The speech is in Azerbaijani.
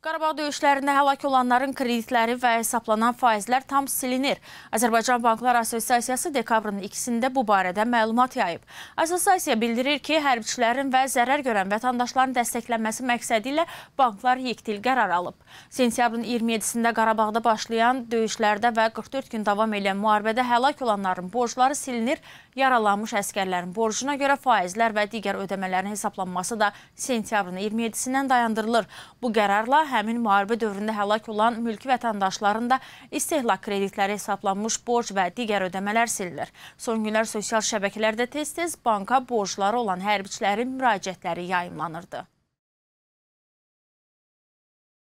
Qarabağ döyüşlərində həlak olanların kreditləri və hesablanan faizlər tam silinir. Azərbaycan Banklar Assosiasiyası dekabrın ikisində bu barədə məlumat yayıb. Assosiasiya bildirir ki, hərbçilərin və zərər görən vətəndaşların dəstəklənməsi məqsədi ilə banklar yekdil qərar alıb. Sentyabrın 27-sində Qarabağda başlayan döyüşlərdə və 44 gün davam edən müharibədə həlak olanların borcları silinir, yaralanmış əskərlərin borcuna görə faizlər və digər ödəmələrin hesablanması da sentyabrın 27-sindən dayandırılır. Bu qərarla həmin müharibə dövründə həlak olan mülki vətəndaşların da istehlak kreditləri hesablanmış borc və digər ödəmələr sililir. Son günlər sosial şəbəkələrdə tez-tez banka borcları olan hərbiçilərin müraciətləri yayımlanırdı.